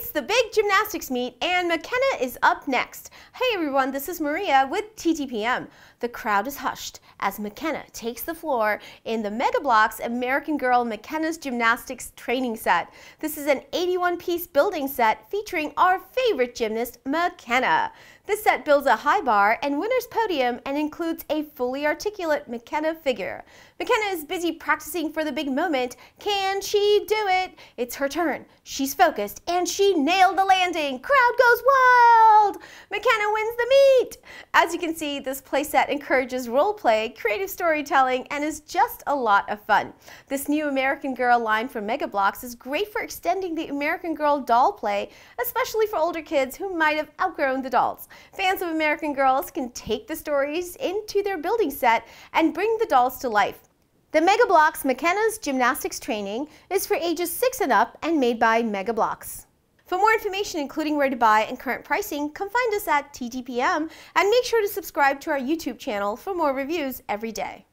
It's the big gymnastics meet and McKenna is up next. Hey everyone, this is Maria with TTPM. The crowd is hushed as McKenna takes the floor in the Mega Bloks American Girl McKenna's Gymnastics Training Set. This is an 81-piece building set featuring our favorite gymnast, McKenna. This set builds a high bar and winner's podium and includes a fully articulate McKenna figure. McKenna is busy practicing for the big moment. Can she do it? It's her turn. She's focused and she nailed the landing. Crowd goes wild. McKenna wins the meet. As you can see, this playset encourages role play, creative storytelling, and is just a lot of fun. This new American Girl line from Megablocks is great for extending the American Girl doll play, especially for older kids who might have outgrown the dolls. Fans of American Girls can take the stories into their building set and bring the dolls to life. The MegaBlocks McKenna's Gymnastics Training is for ages 6 and up and made by MegaBlocks. For more information, including where to buy and current pricing, come find us at TTPM and make sure to subscribe to our YouTube channel for more reviews every day.